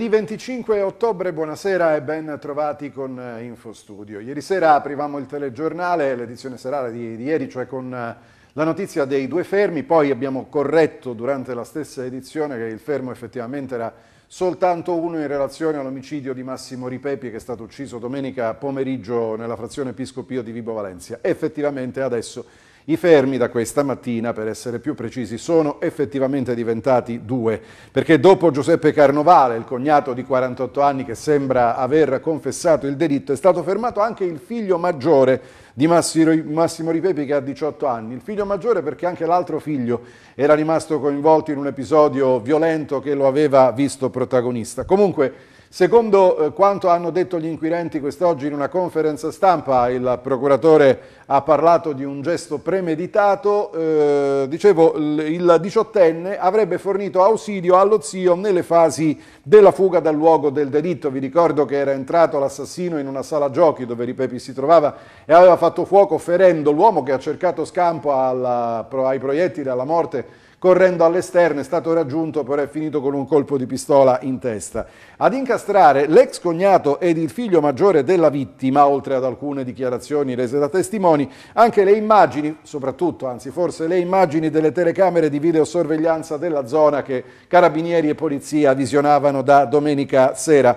Giovedì 25 ottobre, buonasera e ben trovati con eh, Infostudio. Ieri sera aprivamo il telegiornale, l'edizione serale di, di, ieri, cioè con eh, la notizia dei due fermi, poi abbiamo corretto durante la stessa edizione che il fermo effettivamente era soltanto uno in relazione all'omicidio di Massimo Ripepi che è stato ucciso domenica pomeriggio nella frazione Episcopio di Vibo Valencia. Effettivamente adesso i fermi da questa mattina, per essere più precisi, sono effettivamente diventati due, perché dopo Giuseppe Carnovale, il cognato di 48 anni che sembra aver confessato il delitto, è stato fermato anche il figlio maggiore di Massimo Ripepi che ha 18 anni. Il figlio maggiore perché anche l'altro figlio era rimasto coinvolto in un episodio violento che lo aveva visto protagonista. Comunque Secondo eh, quanto hanno detto gli inquirenti quest'oggi in una conferenza stampa, il procuratore ha parlato di un gesto premeditato, eh, dicevo il diciottenne avrebbe fornito ausilio allo zio nelle fasi della fuga dal luogo del delitto. Vi ricordo che era entrato l'assassino in una sala giochi dove Ripepi si trovava e aveva fatto fuoco ferendo l'uomo che ha cercato scampo alla, ai proiettili alla morte correndo all'esterno è stato raggiunto però è finito con un colpo di pistola in testa. Ad incastrare l'ex cognato ed il figlio maggiore della vittima, oltre ad alcune dichiarazioni rese da testimoni, anche le immagini, soprattutto anzi forse le immagini delle telecamere di videosorveglianza della zona che carabinieri e polizia visionavano da domenica sera.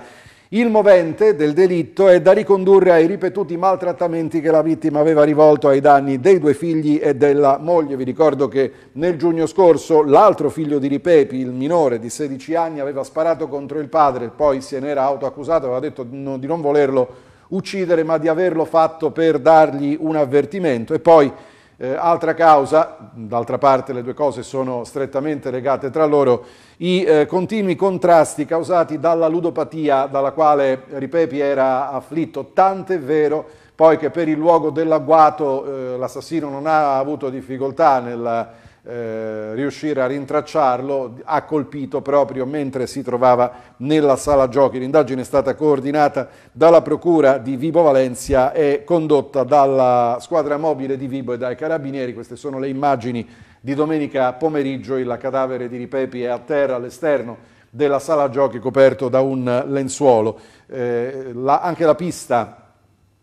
Il movente del delitto è da ricondurre ai ripetuti maltrattamenti che la vittima aveva rivolto ai danni dei due figli e della moglie. Vi ricordo che nel giugno scorso l'altro figlio di Ripepi, il minore di 16 anni, aveva sparato contro il padre, poi se n'era autoaccusato, aveva detto di non volerlo uccidere ma di averlo fatto per dargli un avvertimento e poi eh, altra causa, d'altra parte le due cose sono strettamente legate tra loro, i eh, continui contrasti causati dalla ludopatia dalla quale Ripepi era afflitto, tant'è vero poi che per il luogo dell'agguato eh, l'assassino non ha avuto difficoltà nel eh, riuscire a rintracciarlo, ha colpito proprio mentre si trovava nella sala giochi. L'indagine è stata coordinata dalla Procura di Vibo Valencia e condotta dalla squadra mobile di Vibo e dai carabinieri. Queste sono le immagini di domenica pomeriggio. Il cadavere di Ripepi è a terra all'esterno della sala giochi coperto da un lenzuolo. Eh, la, anche la pista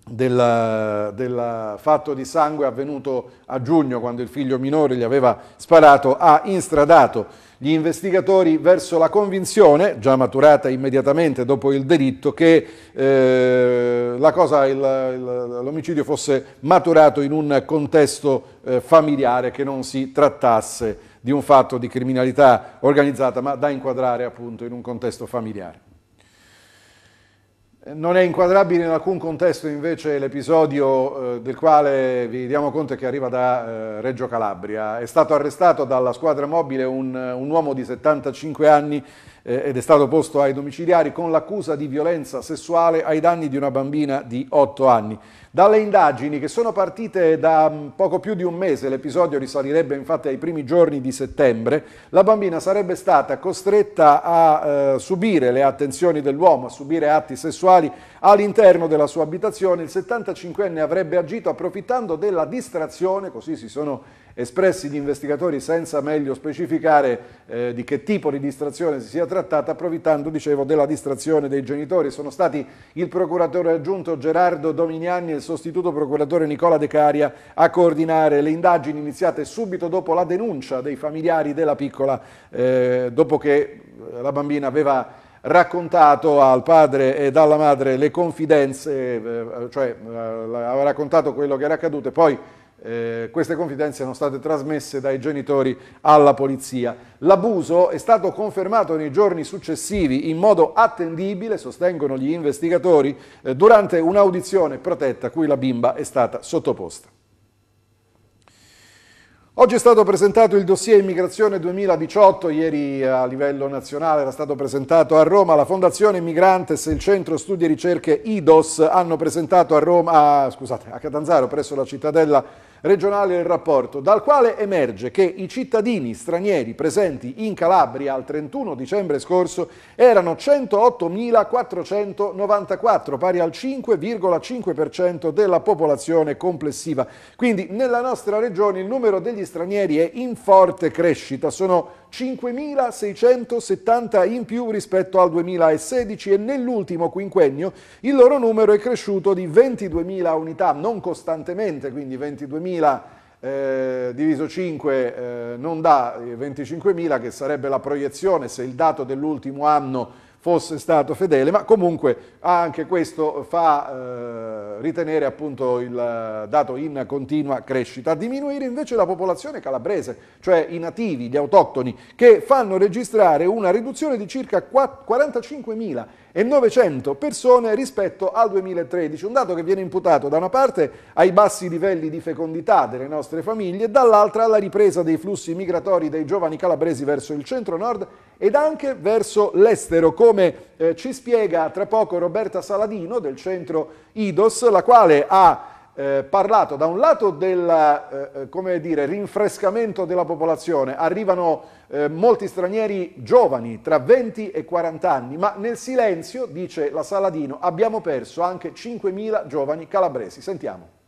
del, del, fatto di sangue avvenuto a giugno quando il figlio minore gli aveva sparato, ha instradato gli investigatori verso la convinzione, già maturata immediatamente dopo il delitto, che eh, l'omicidio fosse maturato in un contesto eh, familiare, che non si trattasse di un fatto di criminalità organizzata, ma da inquadrare appunto in un contesto familiare. Non è inquadrabile in alcun contesto invece l'episodio eh, del quale vi diamo conto che arriva da eh, Reggio Calabria. È stato arrestato dalla squadra mobile un, un uomo di 75 anni eh, ed è stato posto ai domiciliari con l'accusa di violenza sessuale ai danni di una bambina di 8 anni. Dalle indagini che sono partite da mm, poco più di un mese, l'episodio risalirebbe infatti ai primi giorni di settembre, la bambina sarebbe stata costretta a eh, subire le attenzioni dell'uomo, a subire atti sessuali all'interno della sua abitazione. Il 75enne avrebbe agito approfittando della distrazione, così si sono espressi di investigatori senza meglio specificare eh, di che tipo di distrazione si sia trattata, approfittando, dicevo, della distrazione dei genitori. Sono stati il procuratore aggiunto Gerardo Dominiani e il sostituto procuratore Nicola De Caria a coordinare le indagini iniziate subito dopo la denuncia dei familiari della piccola, eh, dopo che eh, la bambina aveva raccontato al padre e alla madre le confidenze, eh, cioè eh, aveva raccontato quello che era accaduto e poi eh, queste confidenze sono state trasmesse dai genitori alla polizia. L'abuso è stato confermato nei giorni successivi in modo attendibile, sostengono gli investigatori, eh, durante un'audizione protetta a cui la bimba è stata sottoposta. Oggi è stato presentato il dossier Immigrazione 2018, ieri eh, a livello nazionale era stato presentato a Roma, la Fondazione Migrantes e il Centro Studi e Ricerche IDOS hanno presentato a, Roma, scusate, a Catanzaro presso la cittadella regionale del rapporto, dal quale emerge che i cittadini stranieri presenti in Calabria al 31 dicembre scorso erano 108.494, pari al 5,5% della popolazione complessiva. Quindi nella nostra regione il numero degli stranieri è in forte crescita, sono 5.670 in più rispetto al 2016 e nell'ultimo quinquennio il loro numero è cresciuto di 22.000 unità, non costantemente, quindi 22.000 eh, diviso 5 eh, non dà 25.000 eh, che sarebbe la proiezione se il dato dell'ultimo anno fosse stato fedele, ma comunque anche questo fa eh, ritenere appunto il dato in continua crescita. A diminuire invece la popolazione calabrese, cioè i nativi, gli autoctoni, che fanno registrare una riduzione di circa 45.000 e 900 persone rispetto al 2013, un dato che viene imputato da una parte ai bassi livelli di fecondità delle nostre famiglie e dall'altra alla ripresa dei flussi migratori dei giovani calabresi verso il centro-nord ed anche verso l'estero, come eh, ci spiega tra poco Roberta Saladino del centro IDOS, la quale ha eh, parlato da un lato del eh, eh dire, rinfrescamento della popolazione, arrivano eh, molti stranieri giovani tra 20 e 40 anni, ma nel silenzio, dice la Saladino, abbiamo perso anche 5.000 giovani calabresi. Sentiamo.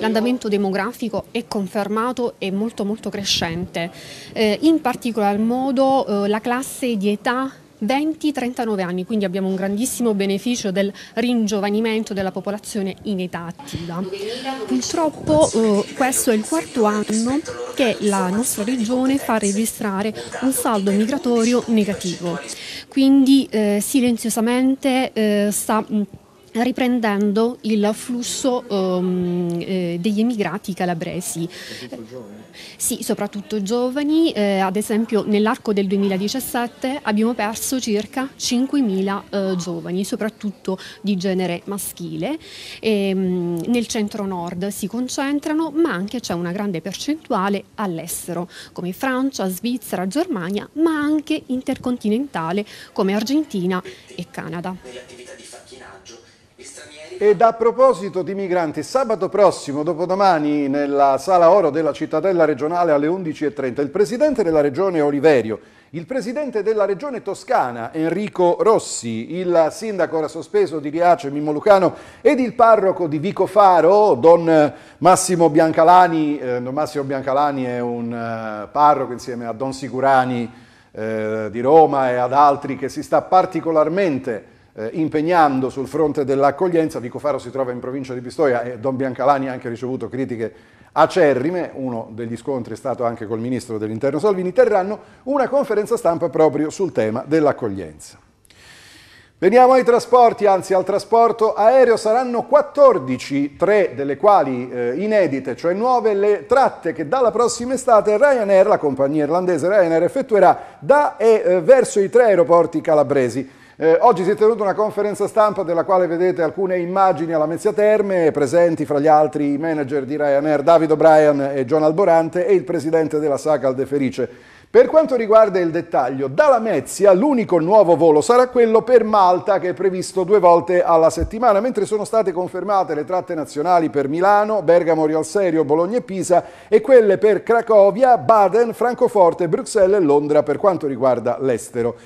L'andamento demografico è confermato e molto molto crescente, eh, in particolar modo eh, la classe di età 20-39 anni, quindi abbiamo un grandissimo beneficio del ringiovanimento della popolazione in età attiva. Purtroppo eh, questo è il quarto anno che la nostra regione fa registrare un saldo migratorio negativo, quindi eh, silenziosamente eh, sta mm, riprendendo il flusso um, eh, degli emigrati calabresi. Sì, soprattutto giovani, eh, ad esempio nell'arco del 2017 abbiamo perso circa 5.000 eh, giovani, soprattutto di genere maschile. E, um, nel centro-nord si concentrano, ma anche c'è una grande percentuale all'estero, come Francia, Svizzera, Germania, ma anche intercontinentale come Argentina e Canada. Ed a proposito di migranti, sabato prossimo, dopodomani, nella Sala Oro della Cittadella regionale alle 11.30, il presidente della regione Oliverio, il presidente della regione toscana Enrico Rossi, il sindaco ora sospeso di Riace Mimmo Lucano ed il parroco di Vico Faro, Don Massimo Biancalani, eh, Don Massimo Biancalani è un eh, parroco insieme a Don Sicurani eh, di Roma e ad altri che si sta particolarmente eh, impegnando sul fronte dell'accoglienza. Vicofaro si trova in provincia di Pistoia e Don Biancalani ha anche ricevuto critiche acerrime, uno degli scontri è stato anche col ministro dell'interno Salvini, terranno una conferenza stampa proprio sul tema dell'accoglienza. Veniamo ai trasporti, anzi al trasporto aereo saranno 14, tre delle quali eh, inedite, cioè nuove, le tratte che dalla prossima estate Ryanair, la compagnia irlandese Ryanair, effettuerà da e eh, verso i tre aeroporti calabresi. Eh, oggi si è tenuta una conferenza stampa della quale vedete alcune immagini alla Mezzia Terme, presenti fra gli altri i manager di Ryanair Davide O'Brien e John Alborante e il presidente della SACA De Ferice. Per quanto riguarda il dettaglio, da Lamezia l'unico nuovo volo sarà quello per Malta che è previsto due volte alla settimana, mentre sono state confermate le tratte nazionali per Milano, Bergamo, Rialserio, Bologna e Pisa e quelle per Cracovia, Baden, Francoforte, Bruxelles e Londra per quanto riguarda l'estero.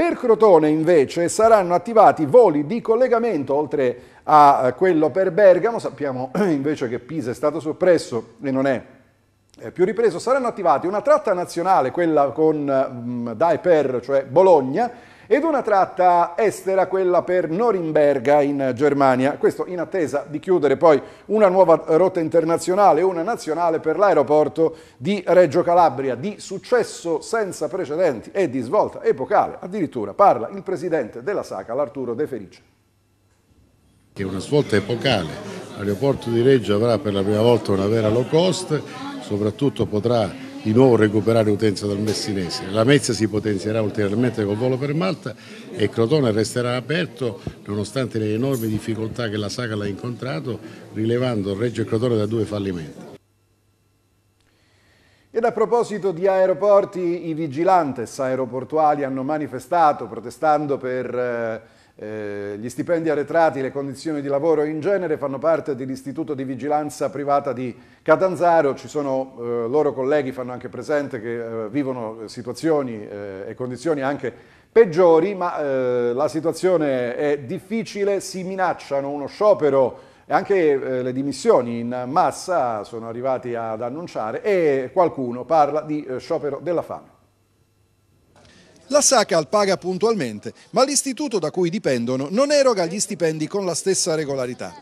Per Crotone invece saranno attivati voli di collegamento oltre a eh, quello per Bergamo, sappiamo invece che Pisa è stato soppresso e non è eh, più ripreso, saranno attivati una tratta nazionale, quella con, mh, eh, dai per, cioè Bologna, ed una tratta estera, quella per Norimberga in Germania. Questo in attesa di chiudere poi una nuova rotta internazionale e una nazionale per l'aeroporto di Reggio Calabria, di successo senza precedenti e di svolta epocale. Addirittura parla il presidente della SACA, l'Arturo De Felice. Che è una svolta epocale. L'aeroporto di Reggio avrà per la prima volta una vera low cost, soprattutto potrà di nuovo recuperare utenza dal Messinese. La Mezza si potenzierà ulteriormente col volo per Malta e Crotone resterà aperto nonostante le enormi difficoltà che la Sagala ha incontrato, rilevando Reggio e Crotone da due fallimenti. Ed a proposito di aeroporti, i vigilantes aeroportuali hanno manifestato protestando per... Eh eh, gli stipendi arretrati, le condizioni di lavoro in genere fanno parte dell'istituto di vigilanza privata di Catanzaro, ci sono eh, loro colleghi, fanno anche presente che eh, vivono eh, situazioni eh, e condizioni anche peggiori, ma la situazione è difficile, si minacciano uno sciopero e anche le dimissioni in massa sono arrivati ad annunciare e qualcuno parla di sciopero della fame. La SACAL paga puntualmente, ma l'istituto da cui dipendono non eroga gli stipendi con la stessa regolarità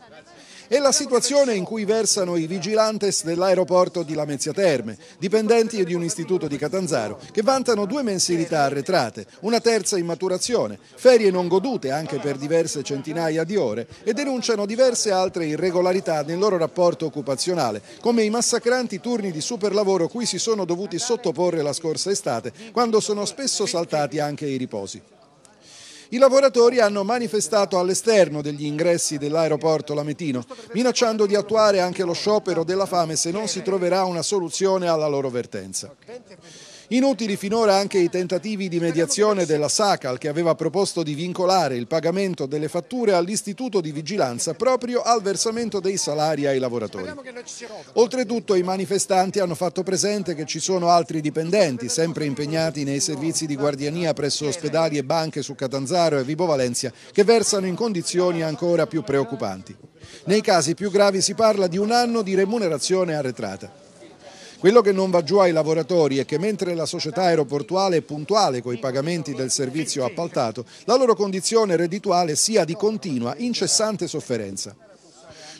e la situazione in cui versano i vigilantes dell'aeroporto di Lamezia Terme, dipendenti di un istituto di Catanzaro, che vantano due mensilità arretrate, una terza in maturazione, ferie non godute anche per diverse centinaia di ore e denunciano diverse altre irregolarità nel loro rapporto occupazionale, come i massacranti turni di superlavoro cui si sono dovuti sottoporre la scorsa estate, quando sono spesso saltati anche i riposi. I lavoratori hanno manifestato all'esterno degli ingressi dell'aeroporto Lametino, minacciando di attuare anche lo sciopero della fame se non si troverà una soluzione alla loro vertenza. Inutili finora anche i tentativi di mediazione della SACAL che aveva proposto di vincolare il pagamento delle fatture all'istituto di vigilanza proprio al versamento dei salari ai lavoratori. Oltretutto i manifestanti hanno fatto presente che ci sono altri dipendenti sempre impegnati nei servizi di guardiania presso ospedali e banche su Catanzaro e Vibo Valencia che versano in condizioni ancora più preoccupanti. Nei casi più gravi si parla di un anno di remunerazione arretrata. Quello che non va giù ai lavoratori è che mentre la società aeroportuale è puntuale con i pagamenti del servizio appaltato, la loro condizione reddituale sia di continua, incessante sofferenza.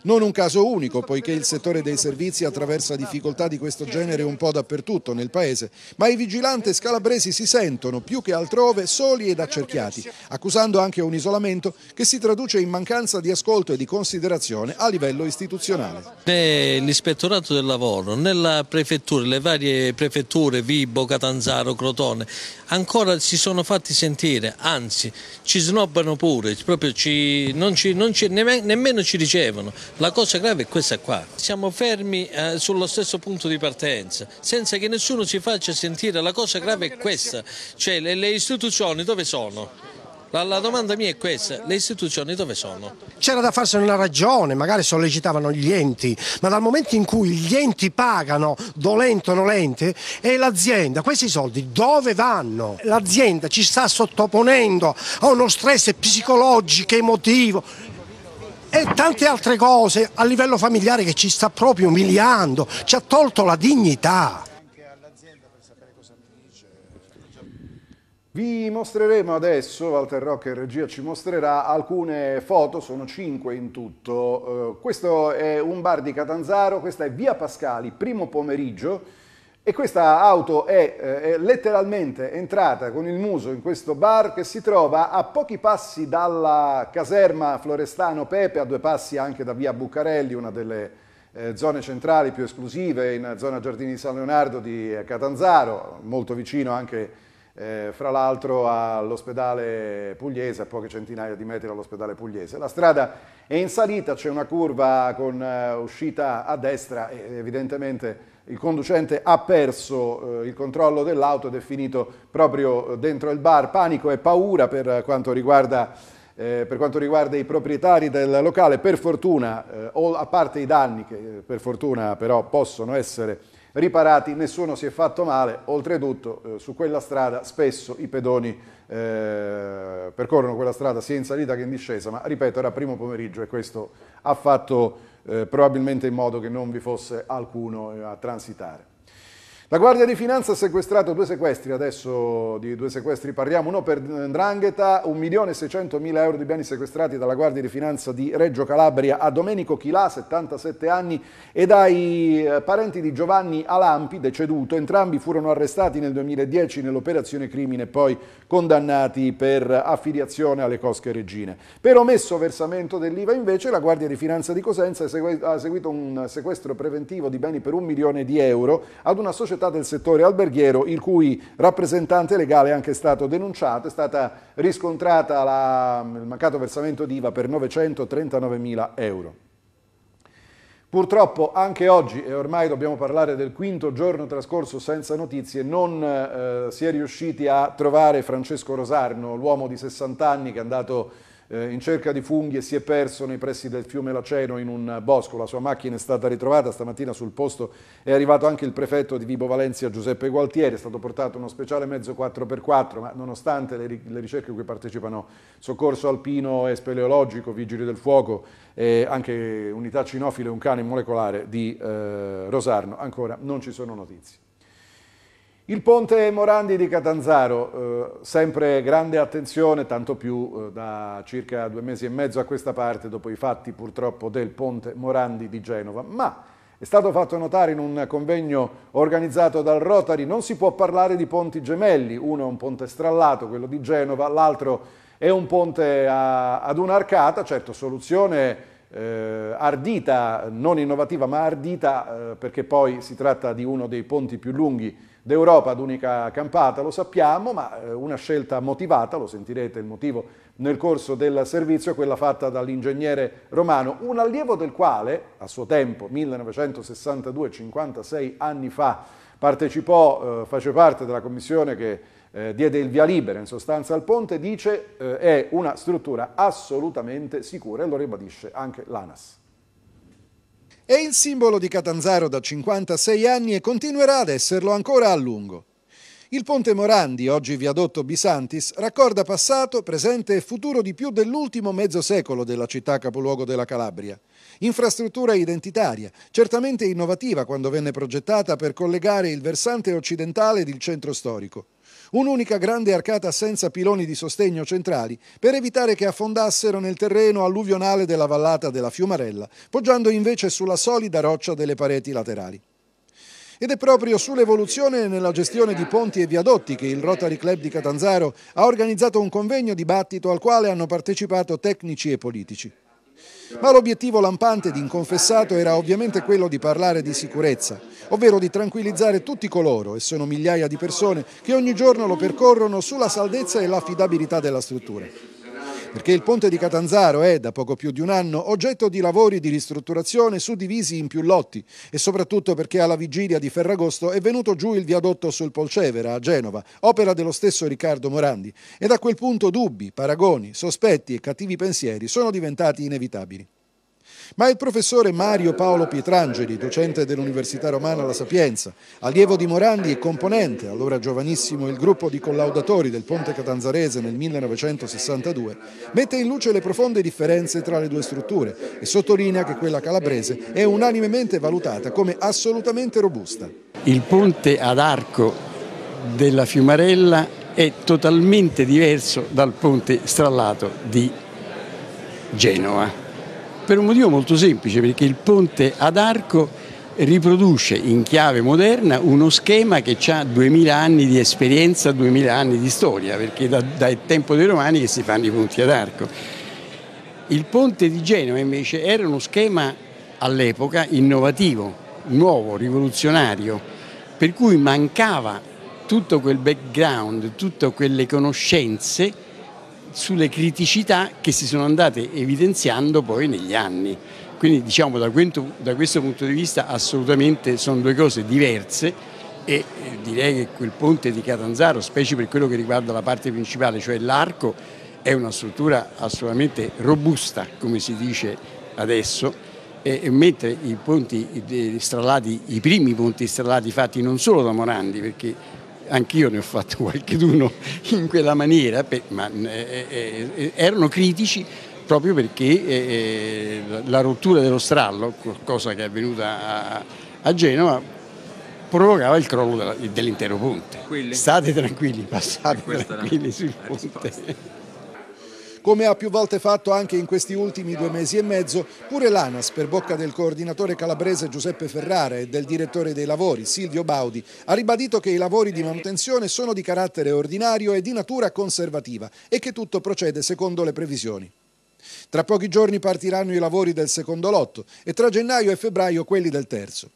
Non un caso unico, poiché il settore dei servizi attraversa difficoltà di questo genere un po' dappertutto nel paese, ma i vigilanti scalabresi si sentono, più che altrove, soli ed accerchiati, accusando anche un isolamento che si traduce in mancanza di ascolto e di considerazione a livello istituzionale. Né l'ispettorato del lavoro, né prefettura, le varie prefetture, Vibo, Catanzaro, Crotone, ancora si sono fatti sentire, anzi ci snobbano pure, ci, non ci, non ci, nemmeno ci ricevono. La cosa grave è questa qua. Siamo fermi eh, sullo stesso punto di partenza, senza che nessuno si faccia sentire. La cosa grave è questa, cioè le, le istituzioni dove sono? La, la, domanda mia è questa, le istituzioni dove sono? C'era da farsene una ragione, magari sollecitavano gli enti, ma dal momento in cui gli enti pagano, dolente o nolente, è l'azienda, questi soldi dove vanno? L'azienda ci sta sottoponendo a uno stress psicologico, emotivo, e tante altre cose a livello familiare che ci sta proprio umiliando, ci ha tolto la dignità. Vi mostreremo adesso, Walter Rock in regia ci mostrerà alcune foto, sono cinque in tutto. Eh, questo è un bar di Catanzaro, questa è Via Pascali, primo pomeriggio e questa auto è, eh, è letteralmente entrata con il muso in questo bar che si trova a pochi passi dalla caserma Florestano Pepe, a due passi anche da Via Bucarelli, una delle eh, zone centrali più esclusive in zona Giardini di San Leonardo di eh, Catanzaro, molto vicino anche a eh, fra l'altro all'ospedale pugliese, a poche centinaia di metri dall'ospedale pugliese. La strada è in salita, c'è una curva con uh, uscita a destra e evidentemente il conducente ha perso uh, il controllo dell'auto ed è finito proprio dentro il bar. Panico e paura per quanto riguarda, eh, per quanto riguarda i proprietari del locale, per fortuna, eh, a parte i danni che per fortuna però possono essere riparati, nessuno si è fatto male, oltretutto eh, su quella strada spesso i pedoni eh, percorrono quella strada sia in salita che in discesa, ma ripeto era primo pomeriggio e questo ha fatto eh, probabilmente in modo che non vi fosse alcuno eh, a transitare. La Guardia di Finanza ha sequestrato due sequestri, adesso di due sequestri parliamo, uno per Ndrangheta, 1.600.000 euro di beni sequestrati dalla Guardia di Finanza di Reggio Calabria a Domenico Chilà, 77 anni, e dai eh, parenti di Giovanni Alampi, deceduto. Entrambi furono arrestati nel 2010 nell'operazione crimine e poi condannati per affiliazione alle cosche regine. Per omesso versamento dell'IVA invece la Guardia di Finanza di Cosenza ha eseguito un sequestro preventivo di beni per un milione di euro ad una società società del settore alberghiero il cui rappresentante legale è anche stato denunciato, è stata riscontrata la, il mancato versamento d'IVA per 939 mila euro. Purtroppo anche oggi, e ormai dobbiamo parlare del quinto giorno trascorso senza notizie, non eh, si è riusciti a trovare Francesco Rosarno, l'uomo di 60 anni che è andato eh, in cerca di funghi e si è perso nei pressi del fiume Laceno in un bosco. La sua macchina è stata ritrovata stamattina sul posto, è arrivato anche il prefetto di Vibo Valencia Giuseppe Gualtieri, è stato portato uno speciale mezzo 4x4, ma nonostante le, le ricerche a cui partecipano soccorso alpino e speleologico, vigili del fuoco e anche unità cinofile un cane molecolare di eh, Rosarno, ancora non ci sono notizie. Il ponte Morandi di Catanzaro, eh, sempre grande attenzione, tanto più eh, da circa due mesi e mezzo a questa parte, dopo i fatti purtroppo del ponte Morandi di Genova. Ma è stato fatto notare in un convegno organizzato dal Rotary, non si può parlare di ponti gemelli, uno è un ponte strallato, quello di Genova, l'altro è un ponte a, ad un'arcata, certo soluzione eh, ardita, non innovativa ma ardita eh, perché poi si tratta di uno dei ponti più lunghi d'Europa ad unica campata, lo sappiamo, ma eh, una scelta motivata, lo sentirete il motivo nel corso del servizio, è quella fatta dall'ingegnere romano, un allievo del quale, a suo tempo, 1962, 56 anni fa, partecipò, eh, face parte della commissione che eh, diede il via libera in sostanza al ponte, dice eh, è una struttura assolutamente sicura e lo ribadisce anche l'ANAS. È il simbolo di Catanzaro da 56 anni e continuerà ad esserlo ancora a lungo. Il ponte Morandi, oggi viadotto Bisantis, raccorda passato, presente e futuro di più dell'ultimo mezzo secolo della città capoluogo della Calabria. Infrastruttura identitaria, certamente innovativa quando venne progettata per collegare il versante occidentale ed il centro storico. Un'unica grande arcata senza piloni di sostegno centrali per evitare che affondassero nel terreno alluvionale della vallata della Fiumarella, poggiando invece sulla solida roccia delle pareti laterali. Ed è proprio sull'evoluzione nella gestione di ponti e viadotti che il Rotary Club di Catanzaro ha organizzato un convegno dibattito al quale hanno partecipato tecnici e politici. Ma l'obiettivo lampante di Inconfessato era ovviamente quello di parlare di sicurezza, ovvero di tranquillizzare tutti coloro, e sono migliaia di persone, che ogni giorno lo percorrono sulla saldezza e l'affidabilità della struttura perché il ponte di Catanzaro è, da poco più di un anno, oggetto di lavori di ristrutturazione suddivisi in più lotti e soprattutto perché alla vigilia di Ferragosto è venuto giù il viadotto sul Polcevera a Genova, opera dello stesso Riccardo Morandi, e da quel punto dubbi, paragoni, sospetti e cattivi pensieri sono diventati inevitabili. Ma il professore Mario Paolo Pietrangeli, docente dell'Università Romana La Sapienza, allievo di Morandi e componente, allora giovanissimo, il gruppo di collaudatori del Ponte Catanzarese nel 1962, mette in luce le profonde differenze tra le due strutture e sottolinea che quella calabrese è unanimemente valutata come assolutamente robusta. Il ponte ad arco della Fiumarella è totalmente diverso dal ponte strallato di Genova. Per un motivo molto semplice, perché il ponte ad arco riproduce in chiave moderna uno schema che ha 2000 anni di esperienza, 2000 anni di storia, perché da, dal tempo dei romani che si fanno i ponti ad arco. Il ponte di Genova invece era uno schema all'epoca innovativo, nuovo, rivoluzionario, per cui mancava tutto quel background, tutte quelle conoscenze sulle criticità che si sono andate evidenziando poi negli anni. Quindi diciamo da questo, da questo punto di vista assolutamente sono due cose diverse e eh, direi che quel ponte di Catanzaro, specie per quello che riguarda la parte principale, cioè l'arco, è una struttura assolutamente robusta, come si dice adesso, e mentre i ponti eh, stralati, i primi ponti stralati fatti non solo da Morandi, perché anch'io ne ho fatto qualcheduno in quella maniera, ma eh, eh, eh, erano critici proprio perché la rottura dello strallo, cosa che è avvenuta a Genova, provocava il crollo dell'intero ponte. State tranquilli, passate tranquilli sul ponte. Come ha più volte fatto anche in questi ultimi due mesi e mezzo, pure l'ANAS, per bocca del coordinatore calabrese Giuseppe Ferrara e del direttore dei lavori Silvio Baudi, ha ribadito che i lavori di manutenzione sono di carattere ordinario e di natura conservativa e che tutto procede secondo le previsioni. Tra pochi giorni partiranno i lavori del secondo lotto e tra gennaio e febbraio quelli del terzo.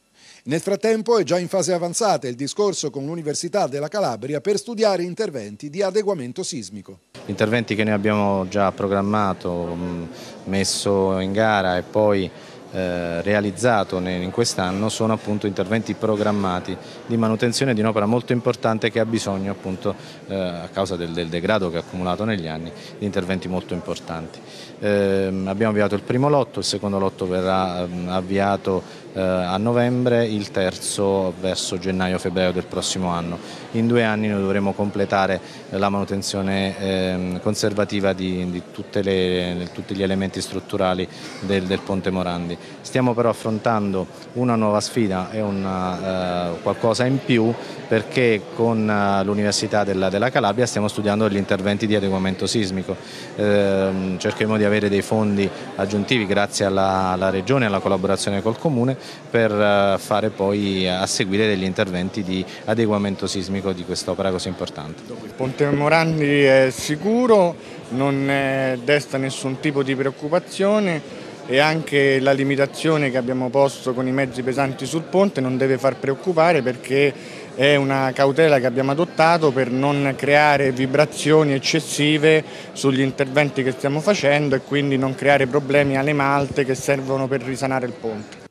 Nel frattempo è già in fase avanzata il discorso con l'Università della Calabria per studiare interventi di adeguamento sismico. Gli Interventi che noi abbiamo già programmato, mm, messo in gara e poi eh, realizzato in quest'anno sono appunto interventi programmati di manutenzione di un'opera molto importante che ha bisogno appunto eh, a causa del, degrado che ha accumulato negli anni di interventi molto importanti. Ehm, abbiamo avviato il primo lotto, il secondo lotto verrà mm, avviato eh, a novembre, il terzo verso gennaio-febbraio del prossimo anno. In due anni noi dovremo completare eh, la manutenzione ehm, conservativa di, di le, tutti gli elementi strutturali del, del, Ponte Morandi. Stiamo però affrontando una nuova sfida e una, eh, qualcosa in più perché con eh, l'Università della, della, Calabria stiamo studiando gli interventi di adeguamento sismico. Eh, cercheremo di avere dei fondi aggiuntivi grazie alla, alla Regione e alla collaborazione col Comune per eh, fare poi eh, a seguire degli interventi di adeguamento sismico di quest'opera così importante. Il ponte Morandi è sicuro, non eh, desta nessun tipo di preoccupazione e anche la limitazione che abbiamo posto con i mezzi pesanti sul ponte non deve far preoccupare perché è una cautela che abbiamo adottato per non creare vibrazioni eccessive sugli interventi che stiamo facendo e quindi non creare problemi alle malte che servono per risanare il ponte.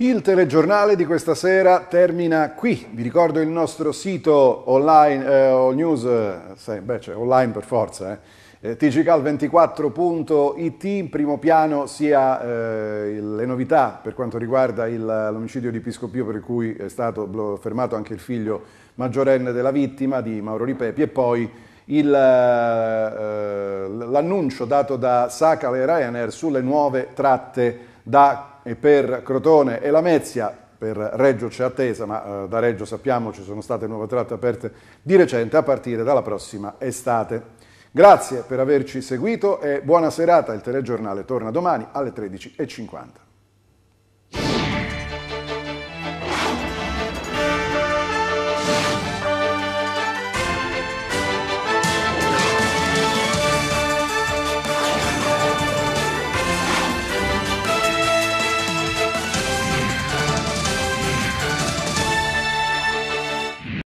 Il telegiornale di questa sera termina qui. Vi ricordo il nostro sito online, eh, all news, eh, beh, cioè online per forza, eh, eh tgcal24.it, in primo piano sia eh, le novità per quanto riguarda l'omicidio di Piscopio per cui è stato fermato anche il figlio maggiorenne della vittima di Mauro Ripepi e poi eh, l'annuncio dato da Sakala e Ryanair sulle nuove tratte da e per Crotone e Lamezia, per Reggio c'è attesa, ma eh, da Reggio sappiamo ci sono state nuove tratte aperte di recente a partire dalla prossima estate. Grazie per averci seguito e buona serata, il telegiornale torna domani alle 13.50.